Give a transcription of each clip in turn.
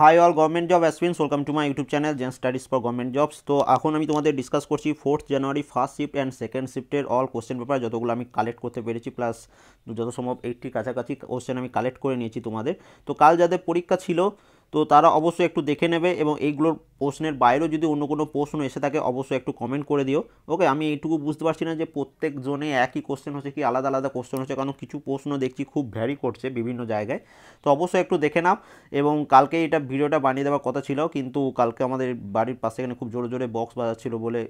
high all government job aspirants welcome to my YouTube channel Zen Studies for government jobs তো এখন আমি তোমাদের discuss করছি fourth January first shift and second শিফটের all question paper যতগুলো আমি collect করতে পেরেছি প্লাস যত সম্ভব এইটটি কাছাকাছি কোশ্চেন আমি কালেক্ট করে নিয়েছি তোমাদের তো কাল যাদের পরীক্ষা ছিল তো তারা অবশ্যই একটু দেখে নেবে এবং এইগুলোর প্রশ্নের বাইরেও যদি অন্য কোনো প্রশ্ন এসে থাকে অবশ্যই একটু কমেন্ট করে দিও ওকে আমি এইটুকু বুঝতে পারছি না যে প্রত্যেক জোনে একই কোশ্চেন হচ্ছে কি আলাদা আলাদা কোশ্চেন হচ্ছে কারণ কিছু প্রশ্ন দেখছি খুব ভ্যারি করছে বিভিন্ন জায়গায় তো অবশ্যই একটু দেখে নাও এবং কালকে এটা ভিডিওটা বানিয়ে দেওয়ার কথা ছিল কিন্তু কালকে আমাদের বাড়ির পাশে এখানে খুব জোরে জোরে বক্স বাজাচ্ছিল বলে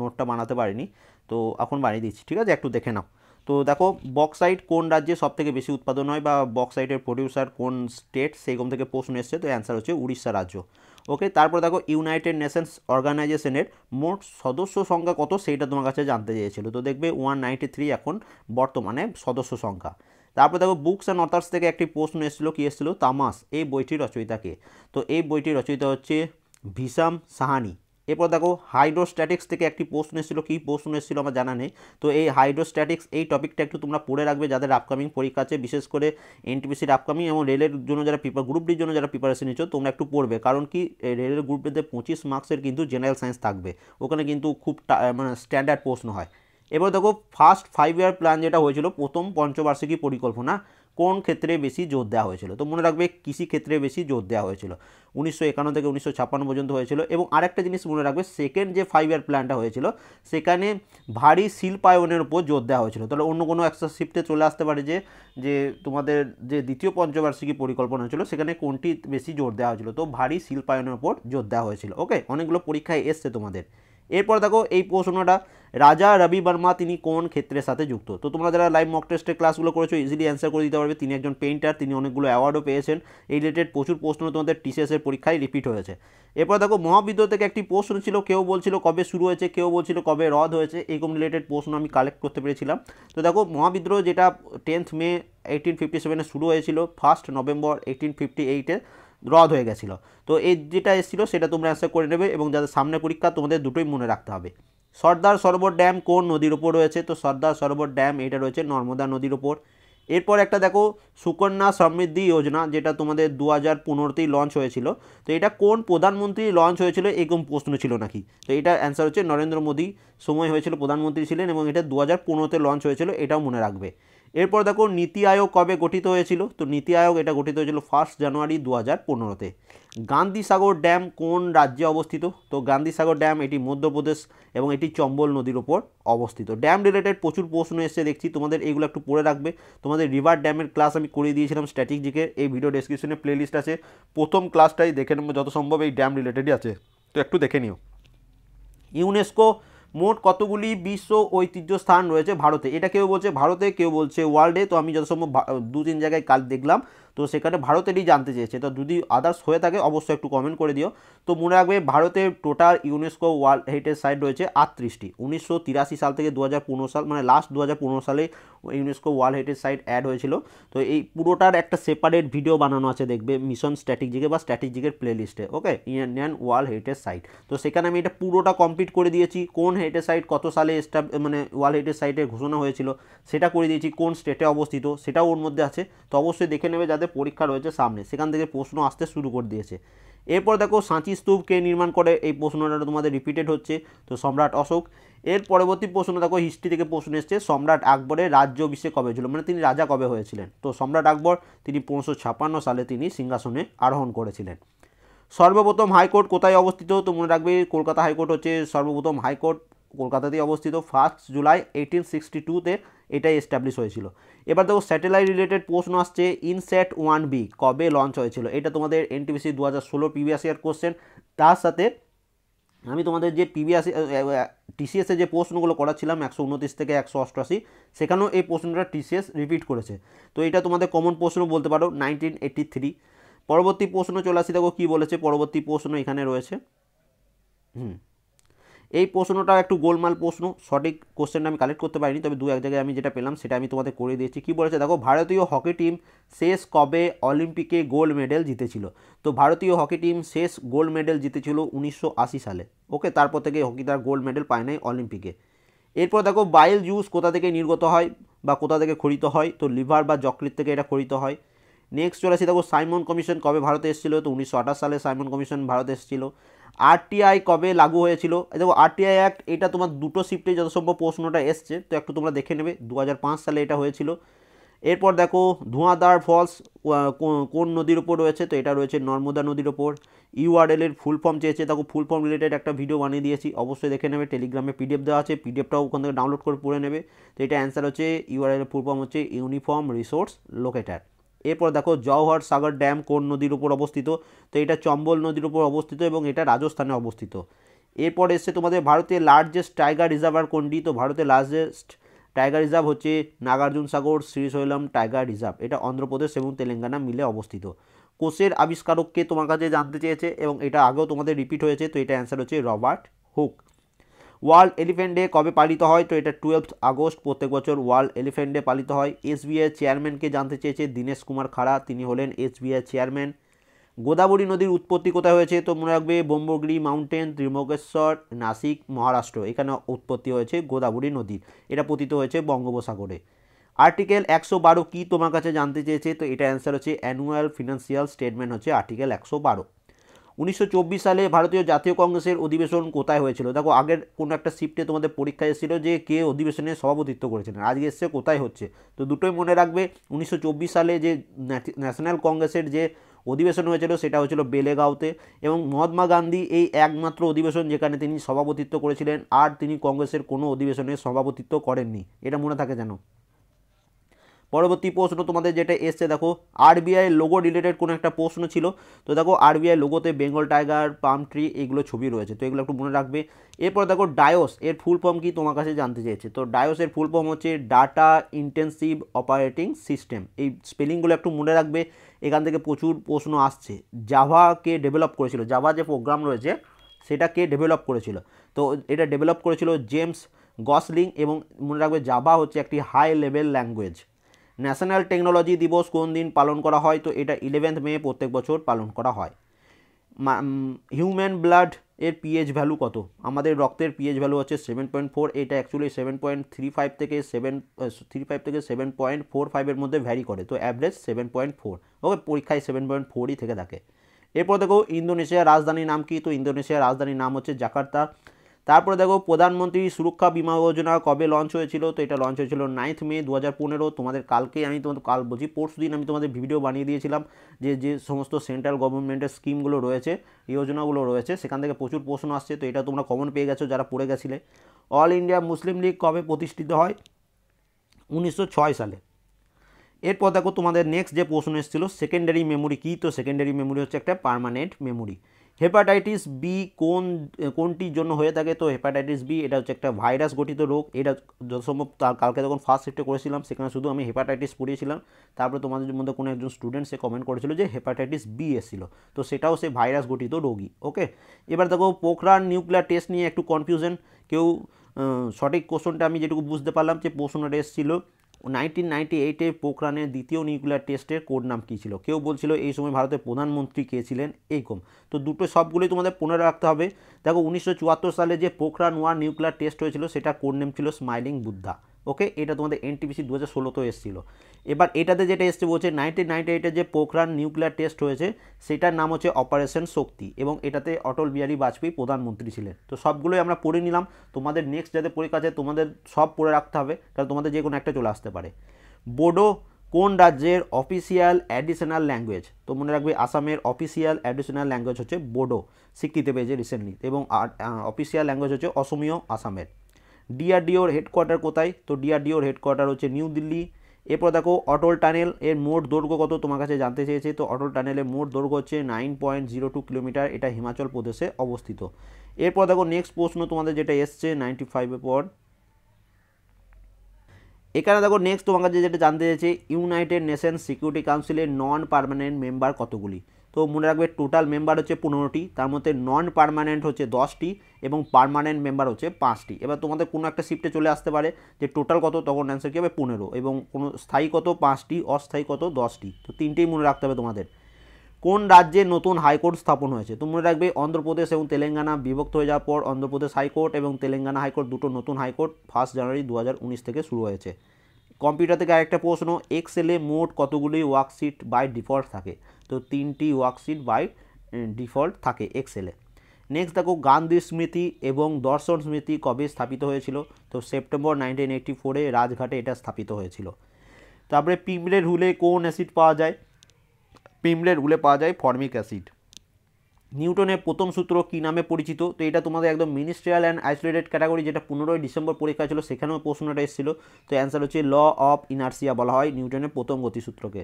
নোটটা বানাতে পারিনি তো এখন বানিয়ে দিচ্ছি ঠিক আছে একটু দেখে নাও তো দেখো বক্সাইট কোন রাজ্যে সবথেকে বেশি উৎপাদন হয় বা বক্সাইটের প্রডিউসার কোন স্টেট সেইরকম থেকে প্রশ্ন এসছে তো অ্যান্সার হচ্ছে উড়িষ্যা রাজ্য ওকে তারপর দেখো ইউনাইটেড নেশনস অর্গানাইজেশনের মোট সদস্য সংখ্যা কত সেইটা তোমার কাছে জানতে চেয়েছিল তো দেখবে ওয়ান থ্রি এখন বর্তমানে সদস্য সংখ্যা তারপর দেখো বুকস অ্যান্ড অথার্স থেকে একটি প্রশ্ন এসেছিলো কী এসেছিলো তামাস এই বইটির রচয়িতাকে তো এই বইটির রচয়িতা হচ্ছে ভিসাম সাহানি এরপর দেখো হাইড্রোস্ট্যাটিক্স থেকে একটি প্রশ্ন এসেছিলো কী প্রশ্ন এসেছিলো আমার জানা নেই তো এই হাইড্রোস্ট্যাটিক্স এই টপিকটা একটু তোমরা পড়ে রাখবে যাদের আপকামিং পরীক্ষা আছে বিশেষ করে এনটিপিসির আপকামিং এবং রেলের জন্য যারা পিপার গ্রুপ ডির জন্য যারা প্রিপারেশন নিচ্ছ তোমরা একটু পড়বে কারণ কি রেলের গ্রুপ ডিতে পঁচিশ মার্কসের কিন্তু জেনারেল সায়েন্স থাকবে ওখানে কিন্তু খুব মানে স্ট্যান্ডার্ড প্রশ্ন হয় এবার দেখো ফার্স্ট ফাইভ ইয়ার প্ল্যান যেটা হয়েছিল প্রথম পঞ্চবার্ষিকী পরিকল্পনা কোন ক্ষেত্রে বেশি জোর দেওয়া হয়েছিল তো মনে রাখবে কৃষি ক্ষেত্রে বেশি জোর দেওয়া হয়েছিল উনিশশো থেকে উনিশশো পর্যন্ত হয়েছিল এবং আরেকটা জিনিস মনে রাখবে সেকেন্ড যে ফাইভ ইয়ার প্ল্যানটা হয়েছিল সেখানে ভারী শিল্পায়নের উপর জোর দেওয়া হয়েছিল তাহলে অন্য কোনো একটা শিফটে চলে আসতে পারে যে যে তোমাদের যে দ্বিতীয় পঞ্চবার্ষিকী পরিকল্পনা হয়েছিল সেখানে কোনটি বেশি জোর দেওয়া হয়েছিল তো ভারী শিল্পায়নের উপর জোর দেওয়া হয়েছিল ওকে অনেকগুলো পরীক্ষায় এসছে তোমাদের এরপর দেখো এই প্রশ্নটা রাজা রবি বর্মা তিনি কোন ক্ষেত্রের সাথে যুক্ত তো তোমরা যারা লাইভ মক টেস্টের ক্লাসগুলো করেছো ইজিলি অ্যান্সার করে দিতে পারবে তিনি একজন পেইন্টার তিনি অনেকগুলো অ্যাওয়ার্ডও পেয়েছেন এই রিলেটেড প্রচুর প্রশ্ন তোমাদের টিসিএসের পরীক্ষায় রিপিট হয়েছে এরপর দেখো মহাবিদ্য থেকে একটি প্রশ্ন ছিল কেউ বলছিল কবে শুরু হয়েছে কেউ বলছিল কবে রদ হয়েছে এরকম রিলেটেড প্রশ্ন আমি কালেক্ট করতে পেরেছিলাম তো দেখো মহাবিদ্রোহ যেটা টেন্থ মে এইটিন ফিফটি সেভেনে শুরু হয়েছিল ফার্স্ট নভেম্বর এইটিন ফিফটি এইটে রদ হয়ে গেছিলো তো এই যেটা এসেছিলো সেটা তোমরা অ্যান্সার করে নেবে এবং যাদের সামনে পরীক্ষা তোমাদের দুটোই মনে রাখতে হবে সর্দার সরোবর ড্যাম কোন নদীর ওপর রয়েছে তো সর্দার সরোবর ড্যাম এটা রয়েছে নর্মদা নদীর ওপর এরপর একটা দেখো সুকন্যা সমৃদ্ধি যোজনা যেটা তোমাদের দু হাজার পনেরোতেই লঞ্চ হয়েছিল তো এটা কোন প্রধানমন্ত্রী লঞ্চ হয়েছিল এরকম প্রশ্ন ছিল নাকি তো এটা অ্যান্সার হচ্ছে নরেন্দ্র মোদী সময় হয়েছিল প্রধানমন্ত্রী ছিলেন এবং এটা দু হাজার পনেরোতে লঞ্চ হয়েছিল এটাও মনে রাখবে এরপর দেখো নীতি আয়োগ কবে গঠিত হয়েছিল তো নীতি আয়োগ এটা গঠিত হয়েছিল ফার্স্ট জানুয়ারি দু হাজার পনেরোতে গান্ধীসাগর ড্যাম কোন রাজ্যে অবস্থিত তো গান্ধীসাগর ড্যাম এটি মধ্যপ্রদেশ এবং এটি চম্বল নদীর ওপর অবস্থিত ড্যাম রিলেটেড প্রচুর প্রশ্ন এসে দেখছি তোমাদের এগুলো একটু পড়ে রাখবে তোমাদের রিভার ড্যামের ক্লাস আমি করে দিয়েছিলাম স্ট্যাটিক জিকে এই ভিডিও ডেসক্রিপশনে প্লেলিস্ট আছে প্রথম ক্লাসটাই দেখে নেবো যত সম্ভব এই ড্যাম রিলেটেডই আছে তো একটু দেখে নিও ইউনেস্কো মোট কতগুলি বিশ্ব ঐতিহ্য স্থান রয়েছে ভারতে এটা কেউ বলছে ভারতে কেউ বলছে ওয়ার্ল্ডে তো আমি যথাসম্ভব দু তিন জায়গায় কাল দেখলাম তো সেখানে ভারতেরই জানতে চেয়েছে তো যদি আদার্স হয়ে থাকে অবশ্যই একটু কমেন্ট করে দিও তো মনে রাখবে ভারতের total UNESCO world heritage site রয়েছে আটত্রিশটি উনিশশো সাল থেকে দু সাল মানে লাস্ট দু সালে UNESCO world heritage site add হয়েছিল তো এই পুরোটার একটা সেপারেট ভিডিও বানানো আছে দেখবে মিশন স্ট্র্যাটেজিকে বা স্ট্র্যাটেজিকের প্লেলিস্টে okay Indian world heritage site তো সেখানে আমি এটা পুরোটা কমপ্লিট করে দিয়েছি কোন হেরিটেজ সাইট কত সালে স্টাব মানে ওয়ার্ল্ড হেরিটেজ সাইটের ঘোষণা হয়েছিল সেটা করে দিয়েছি কোন স্টেটে অবস্থিত সেটাও ওর মধ্যে আছে তো অবশ্যই দেখে নেবে যাদের পরীক্ষা রয়েছে সামনে সেখান থেকে প্রশ্ন আসতে শুরু করে দিয়েছে এরপর দেখো সাঁচি স্তূপ কে নির্মাণ করে এই প্রশ্নটা তোমাদের রিপিটেড হচ্ছে তো সম্রাট অশোক এর পরবর্তী প্রশ্ন দেখো হিস্ট্রি থেকে প্রশ্ন এসছে সম্রাট আকবরের রাজ্য অভিষেক কবে ছিল মানে তিনি রাজা কবে হয়েছিলেন তো সম্রাট আকবর তিনি পনেরোশো ছাপান্ন সালে তিনি সিংহাসনে আরোহণ করেছিলেন সর্বপ্রথম হাইকোর্ট কোথায় অবস্থিত তো মনে রাখবে কলকাতা হাইকোর্ট হচ্ছে সর্বপ্রথম হাইকোর্ট কলকাতাতেই অবস্থিত ফার্স্ট জুলাই এইটিন সিক্সটি টুতে এটাই এস্টাবলিশ হয়েছিল এবার দেখো স্যাটেলাইট রিলেটেড প্রশ্ন আসছে ইনসেট ওয়ান বি কবে লঞ্চ হয়েছিল এটা তোমাদের এনটিভিসি দু হাজার ষোলো প্রিভিয়াস ইয়ার কোশ্চেন তার সাথে আমি তোমাদের যে প্রিভিয়াস টিসিএসে যে প্রশ্নগুলো করাছিলাম একশো উনত্রিশ থেকে একশো অষ্টআশি সেখানেও এই প্রশ্নটা টিসিএস রিপিট করেছে তো এটা তোমাদের কমন প্রশ্ন বলতে পারো নাইনটিন এইট্টি থ্রি পরবর্তী প্রশ্ন চলে আসি দেখো কী বলেছে পরবর্তী প্রশ্ন এখানে রয়েছে হুম এই প্রশ্নটাও একটু গোলমাল প্রশ্ন সঠিক কোশ্চেনটা আমি কালেক্ট করতে পারিনি তবে দু এক জায়গায় আমি যেটা পেলাম সেটা আমি তোমাদের করে দিয়েছি কী বলেছে দেখো ভারতীয় হকি টিম শেষ কবে অলিম্পিকে গোল্ড মেডেল জিতেছিল তো ভারতীয় হকি টিম শেষ গোল্ড মেডেল জিতেছিল উনিশশো সালে ওকে তারপর থেকে হকি তার গোল্ড মেডেল পায় নাই অলিম্পিকে এরপর দেখো বাইল জুস কোথা থেকে নির্গত হয় বা কোথা থেকে খরিত হয় তো লিভার বা যকৃত থেকে এটা খরিত হয় নেক্সট চলে আসি দেখো সাইমন কমিশন কবে ভারতে এসেছিলো তো উনিশশো সালে সাইমন কমিশন ভারতে এসেছিলো আরটিআই কবে লাগু হয়েছিল দেখো আরটিআই অ্যাক্ট এটা তোমার দুটো শিফটে যত সম্ভব প্রশ্নটা এসছে তো একটু তোমরা দেখে নেবে দু সালে এটা হয়েছিল এরপর দেখো ধোঁয়াদার ফলস কোন নদীর ওপর রয়েছে তো এটা রয়েছে নর্মদা নদীর ওপর ইউআরএলের ফুল ফর্ম চেয়েছে দেখো ফুল ফর্ম রিলেটেড একটা ভিডিও বানিয়ে দিয়েছি অবশ্যই দেখে নেবে টেলিগ্রামে পিডিএফ দেওয়া আছে পিডিএফটাও ওখান থেকে ডাউনলোড করে পড়ে নেবে তো এটা অ্যান্সার হচ্ছে ইউআরএলের ফুল ফর্ম হচ্ছে ইউনিফর্ম রিসোর্স লোকেটার এরপর দেখো জওহর সাগর ড্যাম কোন নদীর উপর অবস্থিত তো এটা চম্বল নদীর উপর অবস্থিত এবং এটা রাজস্থানে অবস্থিত এরপর এসছে তোমাদের ভারতের লার্জেস্ট টাইগার রিজার্ভার কোনটি তো ভারতের লার্জেস্ট টাইগার রিজার্ভ হচ্ছে নাগার্জুন সাগর শ্রীশৈলম টাইগার রিজার্ভ এটা অন্ধ্রপ্রদেশ এবং তেলেঙ্গানা মিলে অবস্থিত কোষের আবিষ্কারককে তোমার কাছে জানতে চেয়েছে এবং এটা আগেও তোমাদের রিপিট হয়েছে তো এটা অ্যান্সার হচ্ছে Robert Hooke world elephant day কবে পালিত হয় তো এটা টুয়েলভ আগস্ট প্রত্যেক বছর ওয়ার্ল্ড এলিফেন্ট ডে পালিত হয় এসবিআই চেয়ারম্যানকে জানতে চেয়েছে দীনেশ কুমার খাড়া তিনি হলেন এসবিআই চেয়ারম্যান গোদাবরী নদীর উৎপত্তি কোথায় হয়েছে তো মনে রাখবে বোম্বগিরি মাউন্টেন ত্রিমোকেশ্বর নাসিক মহারাষ্ট্র এখানে উৎপত্তি হয়েছে গোদাবরী নদীর এটা পতিত হয়েছে বঙ্গোপসাগরে আর্টিকেল একশো বারো কী তোমার কাছে জানতে চেয়েছে তো এটা অ্যান্সার হচ্ছে অ্যানুয়াল ফিনান্সিয়াল স্টেটমেন্ট হচ্ছে আর্টিকেল একশো বারো উনিশশো সালে ভারতীয় জাতীয় কংগ্রেসের অধিবেশন কোথায় হয়েছিল দেখো আগের কোনো একটা শিফটে তোমাদের পরীক্ষা এসেছিলো যে কে অধিবেশনে সভাপতিত্ব করেছিলেন আজকে এসছে কোথায় হচ্ছে তো দুটোই মনে রাখবে উনিশশো সালে যে ন্যাশনাল কংগ্রেসের যে অধিবেশন হয়েছিল সেটা হয়েছিল বেলেগাঁওতে এবং মহাত্মা গান্ধী এই একমাত্র অধিবেশন যেখানে তিনি সভাপতিত্ব করেছিলেন আর তিনি কংগ্রেসের কোনো অধিবেশনে সভাপতিত্ব করেননি এটা মনে থাকে জানো পরবর্তী প্রশ্ন তোমাদের যেটা এসছে দেখো আরবিআই লোগো রিলেটেড কোনো একটা প্রশ্ন ছিল তো দেখো আরবিআই লোগোতে বেঙ্গল টাইগার পাম ট্রি এগুলো ছবি রয়েছে তো এগুলো একটু মনে রাখবে এরপর দেখো ডায়োস এর ফুল ফর্ম কি তোমার কাছে জানতে চেয়েছে তো ডায়োসের ফুল ফর্ম হচ্ছে ডাটা ইন্টেন্সিভ অপারেটিং সিস্টেম এই স্পেলিংগুলো একটু মনে রাখবে এখান থেকে প্রচুর প্রশ্ন আসছে জাভাকে ডেভেলপ করেছিল জাভা যে প্রোগ্রাম রয়েছে সেটা কে ডেভেলপ করেছিল তো এটা ডেভেলপ করেছিল জেমস গসলিং এবং মনে রাখবে জাভা হচ্ছে একটি high level language national technology দিবস কোন দিন পালন করা হয় তো এটা ইলেভেন্থ মে প্রত্যেক বছর পালন করা হয় হিউম্যান ব্লাড এর পিএইচ ভ্যালু কত আমাদের রক্তের পিএইচ ভ্যালু হচ্ছে সেভেন পয়েন্ট ফোর এটা actually seven point three five থেকে সেভেন থ্রি ফাইভ থেকে সেভেন পয়েন্ট ফোর ফাইভের মধ্যে ভ্যারি করে তো average seven point four okay পরীক্ষায় সেভেন পয়েন্ট ফোরই থেকে থাকে এরপর দেখো ইন্দোনেশিয়ার রাজধানীর নাম কি তো ইন্দোনেশিয়ার রাজধানীর নাম হচ্ছে জাকার্তা তারপরে দেখো প্রধানমন্ত্রী সুরক্ষা বিমা যোজনা কবে লঞ্চ হয়েছিল তো এটা লঞ্চ হয়েছিল নাইন্থ মে দু হাজার পনেরো তোমাদের কালকে আমি তোমাদের কাল বলছি পরশু দিন আমি তোমাদের ভিডিও বানিয়ে দিয়েছিলাম যে যে সমস্ত সেন্ট্রাল গভর্নমেন্টের স্কিমগুলো রয়েছে যোজনাগুলো রয়েছে সেখান থেকে প্রচুর প্রশ্ন আসছে তো এটা তোমরা কমন পেয়ে গেছো যারা পড়ে গেছিলে অল ইন্ডিয়া মুসলিম লীগ কবে প্রতিষ্ঠিত হয় উনিশশো সালে এরপর দেখো তোমাদের নেক্সট যে প্রশ্ন এসেছিলো সেকেন্ডারি মেমোরি কী তো সেকেন্ডারি মেমোরি হচ্ছে একটা পারমানেন্ট মেমোরি হেপাটাইটিস বি কোন কোনটির জন্য হয়ে থাকে তো হেপাটাইটিস বি এটা হচ্ছে একটা ভাইরাস গঠিত রোগ এটা যত তার কালকে যখন ফার্স্ট শিফটে করেছিলাম সেখানে শুধু আমি হেপাটাইটিস পড়িয়েছিলাম তারপরে তোমাদের মধ্যে কোনো একজন স্টুডেন্ট সে কমেন্ট করেছিল যে হেপাটাইটিস বি এসেছিলো তো সেটাও সে ভাইরাস গঠিত রোগী ওকে এবার দেখো পোখরান নিউক্লিয়ার টেস্ট নিয়ে একটু কনফিউশন কেউ সঠিক কোশ্চনটা আমি যেটুকু বুঝতে পারলাম যে প্রশ্নটা এসেছিলো নাইনটিন নাইনটি এইটে পোখরানের দ্বিতীয় নিউক্লিয়ার টেস্টের কোড নাম কী ছিল কেউ বলছিল এই সময় ভারতের প্রধানমন্ত্রী কে ছিলেন এইরকম তো দুটো সবগুলোই তোমাদের মনে রাখতে হবে দেখো উনিশশো সালে যে পোখরান ওয়ান নিউক্লিয়ার টেস্ট হয়েছিল সেটা কোড নেম ছিল স্মাইলিং বুদ্ধা ওকে এটা তোমাদের এনটিপিসি দু হাজার ষোলোতেও এসেছিলো এবার এটাতে যেটা এসছে বলছে নাইনটিন নাইনটি এইটের যে পোখরান নিউক্লিয়ার টেস্ট হয়েছে সেটার নাম হচ্ছে অপারেশন শক্তি এবং এটাতে অটল বিহারী বাজপেয়ী প্রধানমন্ত্রী ছিলেন তো সবগুলোই আমরা পড়ে নিলাম তোমাদের নেক্সট যাদের পরীক্ষা আছে তোমাদের সব পড়ে রাখতে হবে কারণ তোমাদের যে কোনো একটা চলে আসতে পারে বোডো কোন রাজ্যের অফিসিয়াল অ্যাডিশনাল ল্যাঙ্গুয়েজ তো মনে রাখবে আসামের অফিসিয়াল অ্যাডিশনাল ল্যাঙ্গুয়েজ হচ্ছে বোডো স্বীকৃতি পেয়েছে রিসেন্টলি এবং অফিসিয়াল ল্যাঙ্গুয়েজ হচ্ছে অসমীয় আসামের ডিআরডিওর হেডকোয়ার্টার কোথায় তো ডিআরডিওর হেডকোয়ার্টার হচ্ছে নিউ দিল্লি এরপর দেখো অটল টানেল এর মোট দৈর্ঘ্য কত তোমার কাছে জানতে চেয়েছে তো অটল টানেলের মোট দৈর্ঘ্য হচ্ছে nine point zero two kilometre এটা হিমাচল প্রদেশে অবস্থিত এরপর দেখো নেক্সট প্রশ্ন তোমাদের যেটা এসছে নাইনটি ফাইভের পর এখানে দেখো নেক্সট তোমার কাছে যেটা জানতে চেয়েছে ইউনাইটেড নেশন সিকিউরিটি কাউন্সিলের নন পারমানেন্ট মেম্বার কতগুলি তো মনে রাখবে টোটাল মেম্বার হচ্ছে পনেরোটি তার মধ্যে নন পারমানেন্ট হচ্ছে দশটি এবং পারমানেন্ট মেম্বার হচ্ছে পাঁচটি এবার তোমাদের কোনো একটা শিফটে চলে আসতে পারে যে টোটাল কত তখন অ্যান্সার কী হবে পনেরো এবং কোনো স্থায়ী কত পাঁচটি অস্থায়ী কত দশটি তো তিনটেই মনে রাখতে হবে তোমাদের কোন রাজ্যে নতুন হাইকোর্ট স্থাপন হয়েছে তো মনে রাখবে অন্ধ্রপ্রদেশ এবং তেলেঙ্গানা বিভক্ত হয়ে যাওয়ার পর অন্ধ্রপ্রদেশ হাইকোর্ট এবং তেলেঙ্গানা হাইকোর্ট দুটো নতুন হাইকোর্ট ফার্স্ট জানুয়ারি দু থেকে শুরু হয়েছে কম্পিউটার থেকে আরেকটা প্রশ্ন এক্সেলে মোট কতগুলি ওয়ার্কশিট বাই ডিফল্ট থাকে তো তিনটি ওয়ার্কশিট বাই ডিফল্ট থাকে এক্সেলে নেক্সট দেখো গান্ধী স্মৃতি এবং দর্শন স্মৃতি কবে স্থাপিত হয়েছিল তো সেপ্টেম্বর নাইনটিন এইটটি ফোরে রাজঘাটে এটা স্থাপিত হয়েছিল তারপরে পিমলের হুলে কোন অ্যাসিড পাওয়া যায় পিমলের হুলে পাওয়া যায় ফর্মিক অ্যাসিড নিউটনের প্রথম সূত্র কী নামে পরিচিত তো এটা তোমাদের একদম মিনিস্ট্রিয়াল অ্যান্ড আইসোলেটেড ক্যাটাগরি যেটা পনেরোই ডিসেম্বর পরীক্ষা ছিল সেখানেও প্রশ্নটা এসেছিল তো অ্যান্সার হচ্ছে ল অফ ইনার্সিয়া বলা হয় নিউটনের প্রথম গতিসূত্রকে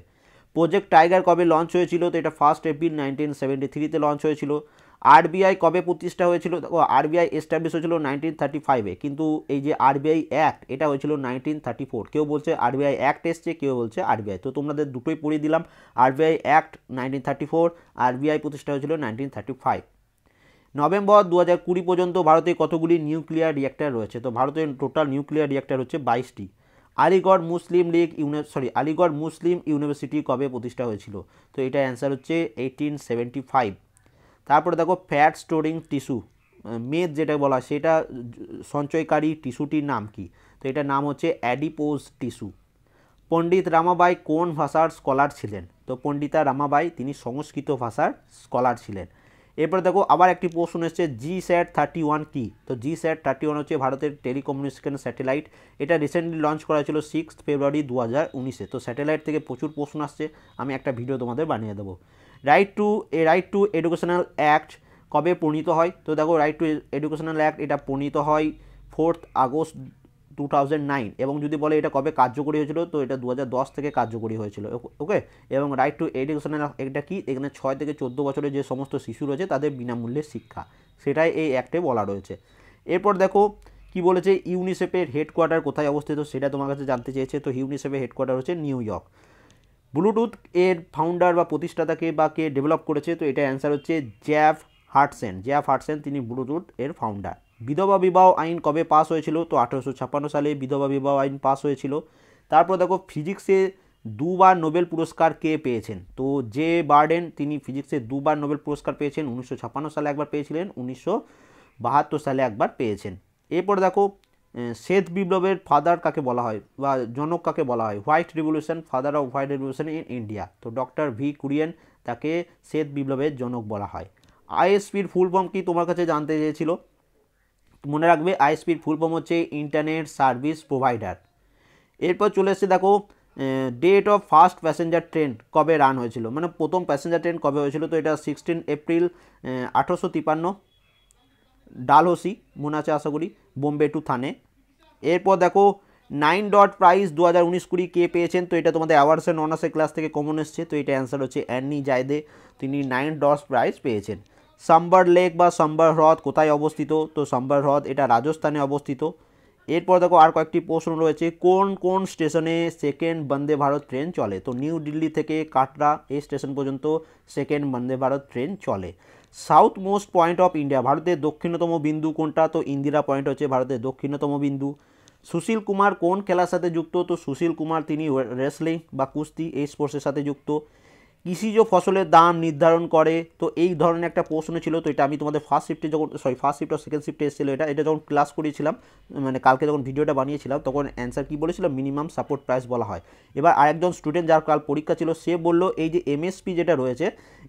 প্রজেক্ট টাইগার কবে লঞ্চ হয়েছিল তো এটা ফার্স্ট এপ্রিল নাইনটিন সেভেন্টি থ্রিতে লঞ্চ হয়েছিল আরবিআই কবে প্রতিষ্ঠা হয়েছিল দেখো আরবিআই এস্টাবলিশ হয়েছিল নাইনটিন থার্টি ফাইভে কিন্তু এই যে আরবিআই অ্যাক্ট এটা হয়েছিল নাইনটিন থার্টি ফোর কেউ বলছে আরবিআই অ্যাক্ট এসছে কেউ বলছে আরবিআই তো তোমাদের দুটোই পড়িয়ে দিলাম RBI act nineteen thirty four RBI প্রতিষ্ঠা হয়েছিল নাইনটিন থার্টি ফাইভ নভেম্বর দু হাজার কুড়ি পর্যন্ত ভারতে কতগুলি নিউক্লিয়ার রিয়াক্টার রয়েছে তো ভারতের টোটাল নিউক্লিয়ার রিয়াক্টার হচ্ছে বাইশটি Aligarh Muslim League uni sorry Aligarh Muslim University কবে প্রতিষ্ঠা হয়েছিল তো এটা অ্যান্সার হচ্ছে এইটিন সেভেন্টি ফাইভ তারপরে দেখো ফ্যাট স্টোরিং টিস্যু মেদ যেটা বলা সেটা সঞ্চয়কারী টিস্যুটির নাম কি তো এটার নাম হচ্ছে অ্যাডিপোজ টিস্যু পণ্ডিত রামাবাই কোন ভাষার স্কলার ছিলেন তো পণ্ডিতা রামাবাই তিনি সংস্কৃত ভাষার স্কলার ছিলেন এরপরে দেখো আবার একটি প্রশ্ন এসছে জি স্যাট থার্টি ওয়ান কি তো জি স্যাট থার্টি ওয়ান হচ্ছে ভারতের টেলিকমিউনিকেশন স্যাটেলাইট এটা রিসেন্টলি লঞ্চ করা হয়েছিল সিক্সথ ফেব্রুয়ারি দু হাজার উনিশে তো স্যাটেলাইট থেকে প্রচুর প্রশ্ন আসছে আমি একটা ভিডিও তোমাদের বানিয়ে দেবো right to right to educational act কবে প্রণীত হয় তো দেখো রাইট টু এডুকেশনাল অ্যাক্ট এটা প্রণীত হয় ফোর্থ আগস্ট টু এবং যদি বলে এটা কবে কার্যকরী হয়েছিল তো এটা দু থেকে কার্যকরী হয়েছিল ওকে এবং রাইট টু এডুকেশনাল এটা কি এখানে ছয় থেকে চোদ্দো বছরের যে সমস্ত শিশু রয়েছে তাদের বিনামূল্যে শিক্ষা সেটাই এই অ্যাক্টে বলা রয়েছে এরপর দেখো কি বলেছে ইউনিসেফের হেডকোয়ার্টার কোথায় অবস্থিত সেটা তোমার কাছে জানতে চেয়েছে তো ইউনিসেফের হেডকোয়ার্টার হচ্ছে নিউ ইয়র্ক ব্লুটুথ এর ফাউন্ডার বা প্রতিষ্ঠাতাকে বা কে ডেভেলপ করেছে তো এটা অ্যান্সার হচ্ছে জ্যাফ হার্টসেন জ্যাফ হার্টসেন তিনি ব্লুটুথ এর ফাউন্ডার বিধবা বিবাহ আইন কবে পাস হয়েছিল তো আঠেরোশো ছাপ্পান্ন সালে বিধবা বিবাহ আইন পাস হয়েছিল তারপর দেখো ফিজিক্সে দুবার নোবেল পুরস্কার কে পেয়েছেন তো জে বার্ডেন তিনি ফিজিক্সে দুবার নোবেল পুরস্কার পেয়েছেন উনিশশো সালে একবার পেয়েছিলেন উনিশশো বাহাত্তর সালে একবার পেয়েছেন এরপর দেখো শ্বেত বিপ্লবের ফাদার কাকে বলা হয় বা জনক কাকে বলা হয় white revolution father of white revolution in India তো ডক্টর ভি কুরিয়েন তাকে শ্বেত বিপ্লবের জনক বলা হয় আইএসপির ফুল ফর্ম কি তোমার কাছে জানতে চেয়েছিল মনে রাখবে আইএসপির ফুল ফর্ম হচ্ছে ইন্টারনেট সার্ভিস প্রোভাইডার এরপর চলে এসছে দেখো date of first passenger train কবে রান হয়েছিল মানে প্রথম প্যাসেঞ্জার ট্রেন কবে হয়েছিল তো এটা সিক্সটিন এপ্রিল আঠারোশো তিপান্ন ডালহসি মনে আছে আশা করি বোম্বে টু থানে এরপর দেখো নাইন ডট প্রাইজ দু হাজার উনিশ কুড়ি কে পেয়েছেন তো এটা তোমাদের অ্যাওয়ার্স অ্যান্ড অনার্সের ক্লাস থেকে কমন এসছে তো এটা অ্যান্সার হচ্ছে অ্যান্নি জায়দে তিনি নাইন ডট প্রাইজ পেয়েছেন সাম্বার লেক বা সাম্বার হ্রদ কোথায় অবস্থিত তো সাম্বার হ্রদ এটা রাজস্থানে অবস্থিত এরপর দেখো আর কয়েকটি প্রশ্ন রয়েছে কোন কোন স্টেশনে সেকেন্ড বন্দে ভারত ট্রেন চলে তো নিউ দিল্লি থেকে কাটরা এই স্টেশন পর্যন্ত সেকেন্ড বন্দে ভারত ট্রেন চলে south most point of India ভারতের দক্ষিণতম বিন্দু কোনটা তো ইন্দিরা পয়েন্ট হচ্ছে ভারতের দক্ষিণতম বিন্দু সুশীল কুমার কোন খেলার সাথে যুক্ত তো সুশীল কুমার তিনি রেসলিং বা কুস্তি এই স্পোর্টসের সাথে যুক্ত কৃষিজ ফসলের দাম নির্ধারণ করে তো এই ধরনের একটা প্রশ্ন ছিল তো এটা আমি তোমাদের ফার্স্ট শিফটে যখন সরি ফার্স্ট শিফট আর সেকেন্ড শিফটে এসেছিলো এটা এটা যখন ক্লাস করিয়েছিলাম মানে কালকে যখন ভিডিওটা বানিয়েছিলাম তখন অ্যান্সার কী বলেছিলাম মিনিমাম সাপোর্ট প্রাইস বলা হয় এবার আরেকজন স্টুডেন্ট যার কাল পরীক্ষা ছিল সে বলল এই যে এমএসপি যেটা রয়েছে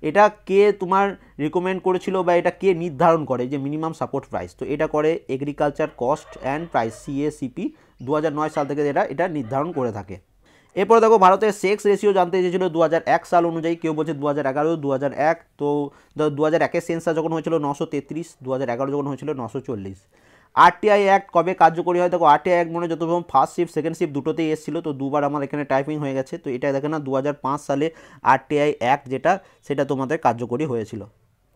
এটা কে তোমার রেকমেন্ড করেছিল বা এটা কে নির্ধারণ করে যে মিনিমাম সাপোর্ট প্রাইস তো এটা করে agriculture cost and price CACP দু সাল থেকে এটা এটা নির্ধারণ করে থাকে এরপরে দেখো ভারতের সেক্স রেশিও জানতে চেয়েছিল দু সাল অনুযায়ী কেউ বলছে দু হাজার এগারো দু এক তো দু হাজার একের সেন্সার যখন হয়েছিল নশো তেত্রিশ দু হাজার এগারো যখন হয়েছিল নশো চল্লিশ আরটিআই অ্যাক্ট কবে কার্যকরী হয় দেখো আরটিআই অ্যাক্ট মনে যত ফার্স্ট শিফ সেকেন্ড শিফ দুটোতেই এসেছিলো তো দুবার আমার এখানে টাইপিং হয়ে গেছে তো এটা দেখে না দু সালে আরটিআই অ্যাক্ট যেটা সেটা তোমাদের কার্যকরী হয়েছিল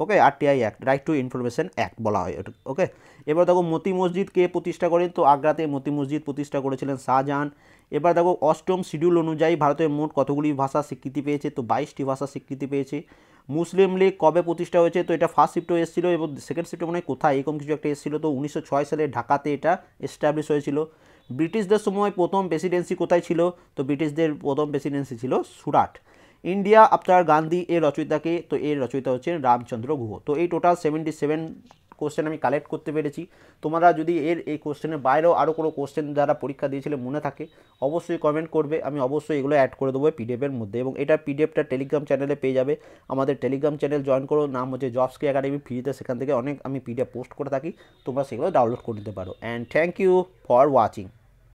okay RTI act right to information act বলা হয় ওকে এবার দেখো মতি মসজিদ কে প্রতিষ্ঠা করেন তো আগ্রাতে মতি মসজিদ প্রতিষ্ঠা করেছিলেন শাহজাহান এবার দেখো অষ্টম শিডিউল অনুযায়ী ভারতের মোট কতগুলি ভাষা স্বীকৃতি পেয়েছে তো বাইশটি ভাষা স্বীকৃতি পেয়েছে মুসলিম লীগ কবে প্রতিষ্ঠা হয়েছে তো এটা ফার্স্ট শিফটে এসেছিলো এবং সেকেন্ড শিফটে মানে কোথায় এরকম কিছু একটা এসেছিলো তো উনিশশো সালে ঢাকাতে এটা এস্টাবলিশ হয়েছিল ব্রিটিশদের সময় প্রথম প্রেসিডেন্সি কোথায় ছিল তো ব্রিটিশদের প্রথম প্রেসিডেন্সি ছিল সুরাট ইন্ডিয়া আফটার গান্ধী এর রচয়িতাকে তো এর রচয়িতা হচ্ছেন রামচন্দ্র গুহ তো এই টোটাল সেভেন্টি সেভেন কোশ্চেন আমি কালেক্ট করতে পেরেছি তোমরা যদি এর এই কোশ্চেনের বাইরেও আরও কোনো কোশ্চেন যারা পরীক্ষা দিয়েছিলে মনে থাকে অবশ্যই কমেন্ট করবে আমি অবশ্যই এগুলো অ্যাড করে দেবো পিডিএফের মধ্যে এবং এটা পিডিএফটা টেলিগ্রাম চ্যানেলে পেয়ে যাবে আমাদের টেলিগ্রাম চ্যানেল জয়েন করো নাম হচ্ছে জবসকে একাডেমি ফ্রিতে সেখান থেকে অনেক আমি পিডিএফ পোস্ট করে থাকি তোমরা সেগুলো ডাউনলোড করে নিতে পারো and thank you for watching